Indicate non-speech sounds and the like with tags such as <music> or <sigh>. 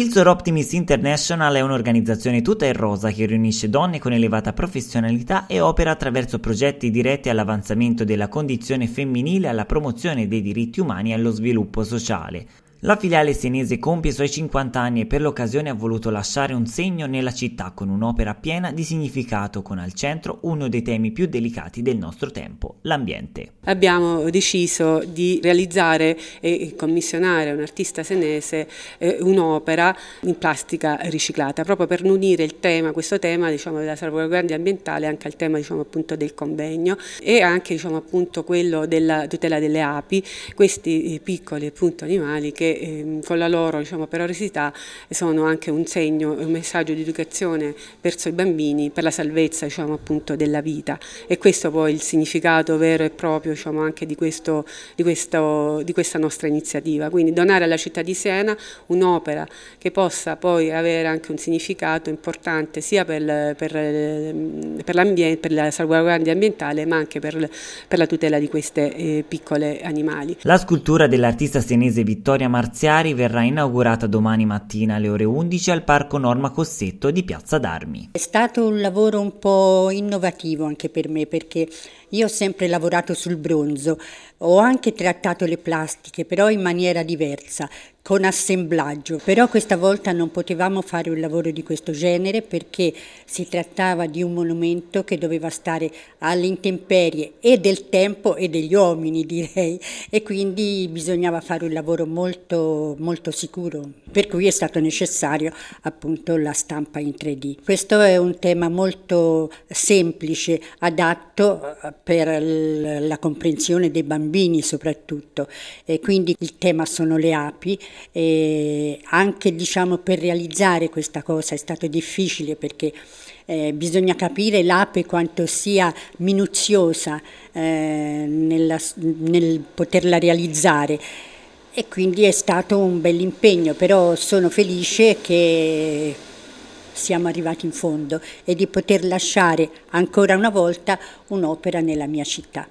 Il Zoro Optimist International è un'organizzazione tutta in rosa che riunisce donne con elevata professionalità e opera attraverso progetti diretti all'avanzamento della condizione femminile, alla promozione dei diritti umani e allo sviluppo sociale. La filiale senese compie i suoi 50 anni e per l'occasione ha voluto lasciare un segno nella città con un'opera piena di significato, con al centro uno dei temi più delicati del nostro tempo, l'ambiente. Abbiamo deciso di realizzare e commissionare a un artista senese eh, un'opera in plastica riciclata, proprio per unire il tema, questo tema diciamo, della salvaguardia ambientale anche al tema diciamo, appunto, del convegno e anche diciamo, appunto, quello della tutela delle api, questi eh, piccoli appunto, animali che eh, con la loro diciamo, periodicità sono anche un segno, un messaggio di educazione verso i bambini per la salvezza diciamo, appunto, della vita e questo poi è il significato vero e proprio diciamo, anche di, questo, di, questo, di questa nostra iniziativa, quindi donare alla città di Siena un'opera che possa poi avere anche un significato importante sia per, per, ehm, per, per la salvaguardia ambientale ma anche per, per la tutela di queste eh, piccole animali. La scultura dell'artista senese Vittoria Mar Marziari verrà inaugurata domani mattina alle ore 11 al Parco Norma Cossetto di Piazza d'Armi. È stato un lavoro un po' innovativo anche per me perché io ho sempre lavorato sul bronzo, ho anche trattato le plastiche però in maniera diversa, con assemblaggio, però questa volta non potevamo fare un lavoro di questo genere perché si trattava di un monumento che doveva stare alle intemperie e del tempo e degli uomini <laughs> direi e quindi bisognava fare un lavoro molto, molto sicuro, per cui è stato necessario appunto la stampa in 3D. Questo è un tema molto semplice, adatto eh, per la comprensione dei bambini soprattutto e quindi il tema sono le api e anche diciamo, per realizzare questa cosa è stato difficile perché eh, bisogna capire l'ape quanto sia minuziosa eh, nella, nel poterla realizzare e quindi è stato un bell'impegno, però sono felice che siamo arrivati in fondo e di poter lasciare ancora una volta un'opera nella mia città.